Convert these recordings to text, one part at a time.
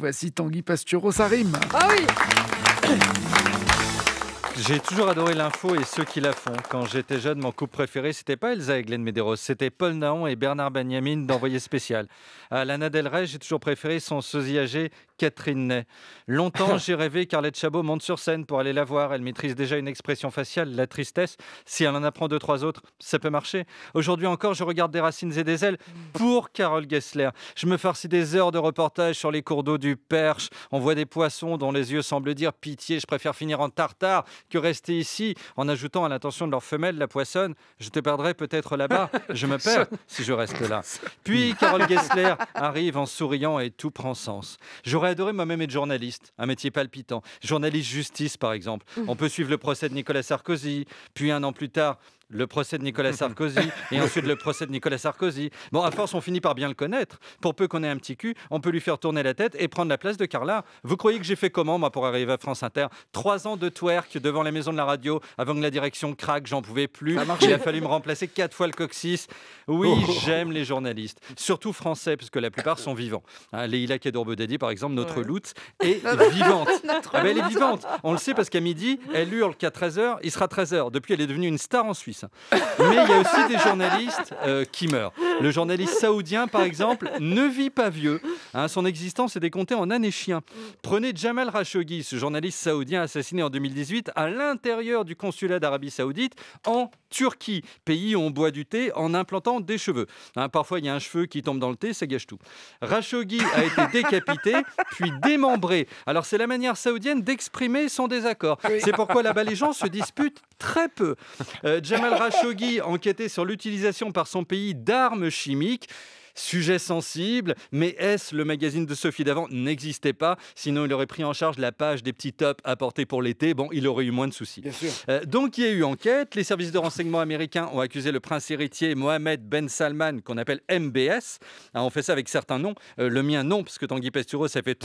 Voici Tanguy Pastureau, ça rime. Ah oui j'ai toujours adoré l'info et ceux qui la font. Quand j'étais jeune, mon couple préféré, c'était pas Elsa et Glenn Medeiros, c'était Paul Naon et Bernard Benyamin d'Envoyé spécial. À Lana Del Rey, j'ai toujours préféré son sosie âgée, Catherine Ney. Longtemps, j'ai rêvé qu'Arlette Chabot monte sur scène pour aller la voir. Elle maîtrise déjà une expression faciale, la tristesse. Si elle en apprend deux, trois autres, ça peut marcher. Aujourd'hui encore, je regarde des racines et des ailes pour Carole Gessler. Je me farcis des heures de reportages sur les cours d'eau du Perche. On voit des poissons dont les yeux semblent dire pitié, je préfère finir en tartare que rester ici en ajoutant à l'intention de leur femelle la poissonne Je te perdrai peut-être là-bas, je me perds si je reste là. Puis Carole Gessler arrive en souriant et tout prend sens. J'aurais adoré moi-même être journaliste, un métier palpitant. Journaliste justice par exemple. Mmh. On peut suivre le procès de Nicolas Sarkozy, puis un an plus tard, le procès de Nicolas Sarkozy et ensuite le procès de Nicolas Sarkozy. Bon, à force, on finit par bien le connaître. Pour peu qu'on ait un petit cul, on peut lui faire tourner la tête et prendre la place de Carla. Vous croyez que j'ai fait comment, moi, pour arriver à France Inter Trois ans de twerk devant la maison de la radio avant que la direction craque, j'en pouvais plus. Il a fallu me remplacer quatre fois le coccyx. Oui, oh. j'aime les journalistes, surtout français, puisque la plupart sont vivants. Hein, Leïla par exemple, notre ouais. loot, est vivante. Ah ben, elle est vivante. On le sait parce qu'à midi, elle hurle qu'à 13h, il sera 13h. Depuis, elle est devenue une star en Suisse. Mais il y a aussi des journalistes euh, qui meurent. Le journaliste saoudien, par exemple, ne vit pas vieux. Hein. son existence est décomptée en années chiens. Prenez Jamal Rashoghi, ce journaliste saoudien assassiné en 2018 à l'intérieur du consulat d'Arabie saoudite en Turquie, pays où on boit du thé en implantant des cheveux. Hein, parfois, il y a un cheveu qui tombe dans le thé, ça gâche tout. rashoggi a été décapité, puis démembré. Alors, c'est la manière saoudienne d'exprimer son désaccord. C'est pourquoi là-bas, les gens se disputent très peu. Euh, Jamal al Khashoggi enquêtait sur l'utilisation par son pays d'armes chimiques. Sujet sensible, mais est-ce le magazine de Sophie Davant, n'existait pas. Sinon, il aurait pris en charge la page des petits tops apportés pour l'été. Bon, il aurait eu moins de soucis. Euh, donc, il y a eu enquête. Les services de renseignement américains ont accusé le prince héritier Mohamed Ben Salman, qu'on appelle MBS. Ah, on fait ça avec certains noms. Euh, le mien, non, parce que Tanguy Pesturo, ça fait.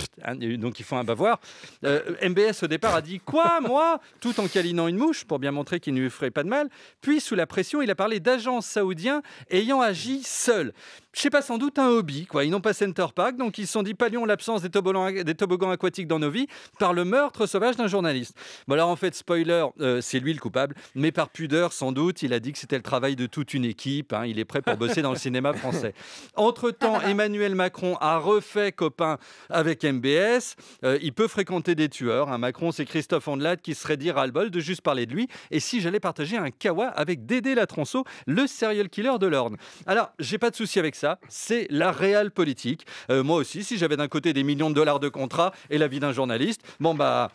donc, il faut un bavoir. Euh, MBS, au départ, a dit Quoi, moi tout en câlinant une mouche pour bien montrer qu'il ne lui ferait pas de mal. Puis, sous la pression, il a parlé d'agents saoudiens ayant agi seuls je sais pas, sans doute un hobby. Quoi. Ils n'ont pas Center Park, donc ils se sont dit pallions l'absence des, des toboggans, aquatiques dans nos vies par le meurtre sauvage d'un journaliste. Bon, alors en fait, spoiler, euh, c'est lui le coupable, mais par pudeur, sans doute, il a dit que c'était le travail de toute une équipe. Hein. il est prêt pour bosser dans le cinéma français. Entre-temps, Emmanuel Macron a refait copain avec MBS. Euh, il peut fréquenter des tueurs. Hein. Macron, c'est Christophe Andelade qui serait dit ras le de juste parler de lui. Et si j'allais partager un kawa avec Dédé Latronceau, le serial killer de l'Orne Alors, j'ai pas de souci avec ça c'est la réelle politique. Euh, moi aussi, si j'avais d'un côté des millions de dollars de contrats et la vie d'un journaliste, bon bah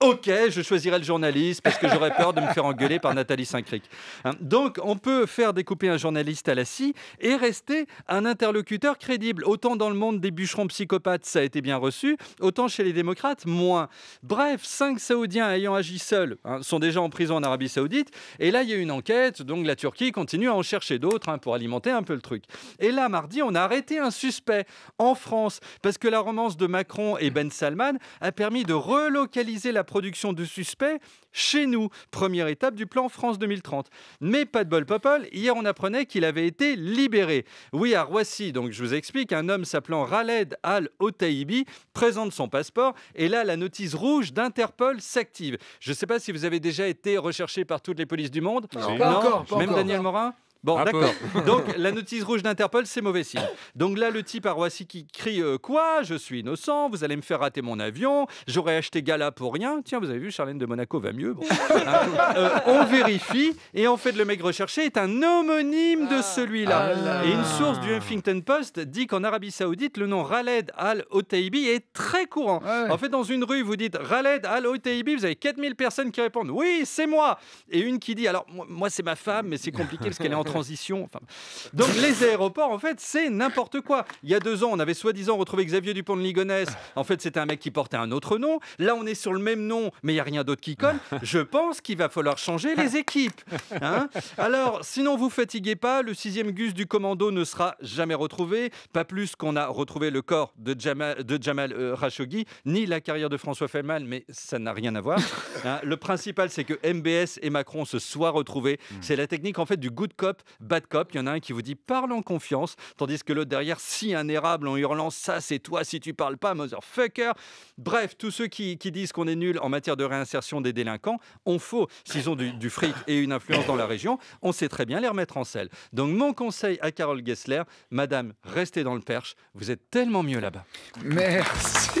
Ok, je choisirai le journaliste parce que j'aurais peur de me faire engueuler par Nathalie Saint-Cric. Hein, donc, on peut faire découper un journaliste à la scie et rester un interlocuteur crédible. Autant dans le monde des bûcherons psychopathes, ça a été bien reçu, autant chez les démocrates, moins. Bref, cinq Saoudiens ayant agi seuls hein, sont déjà en prison en Arabie Saoudite. Et là, il y a une enquête, donc la Turquie continue à en chercher d'autres hein, pour alimenter un peu le truc. Et là, mardi, on a arrêté un suspect en France parce que la romance de Macron et Ben Salman a permis de relocaliser la production de suspects chez nous. Première étape du plan France 2030. Mais pas de bol, Popol. Hier, on apprenait qu'il avait été libéré. Oui, à Roissy, donc je vous explique, un homme s'appelant Raled Al-Otaibi présente son passeport et là, la notice rouge d'Interpol s'active. Je ne sais pas si vous avez déjà été recherché par toutes les polices du monde. Non, Pas encore, Même Daniel Morin Bon, d'accord. Donc, la notice rouge d'Interpol, c'est mauvais signe. Donc là, le type à Roissy qui crie euh, Quoi Je suis innocent, vous allez me faire rater mon avion, j'aurais acheté Gala pour rien. Tiens, vous avez vu, Charlène de Monaco va mieux. Euh, euh, on vérifie, et en fait, le mec recherché est un homonyme de ah. celui-là. Ah et une source du Huffington Post dit qu'en Arabie Saoudite, le nom Raled al-Otaibi est très courant. En fait, dans une rue, vous dites Raled al-Otaibi, vous avez 4000 personnes qui répondent Oui, c'est moi Et une qui dit Alors, moi, c'est ma femme, mais c'est compliqué parce qu'elle est en transition. Enfin, donc les aéroports, en fait, c'est n'importe quoi. Il y a deux ans, on avait soi-disant retrouvé Xavier Dupont de Ligonnès. En fait, c'était un mec qui portait un autre nom. Là, on est sur le même nom, mais il n'y a rien d'autre qui colle. Je pense qu'il va falloir changer les équipes. Hein. Alors, sinon, vous fatiguez pas. Le sixième gus du commando ne sera jamais retrouvé. Pas plus qu'on a retrouvé le corps de Jamal, de euh, ni la carrière de François Feynman, mais ça n'a rien à voir. Hein. le principal, c'est que MBS et Macron se soient retrouvés. Hmm. C'est la technique, en fait, du good cop bad cop. Il y en a un qui vous dit parle en confiance, tandis que l'autre derrière si un érable en hurlant ça c'est toi si tu parles pas, motherfucker. Bref, tous ceux qui, disent qu'on est nul en matière de réinsertion des délinquants on faux. S'ils ont du, fric et une influence dans la région, on sait très bien les remettre en selle. Donc mon conseil à Carole Gessler, madame, restez dans le perche, vous êtes tellement mieux là-bas. Merci.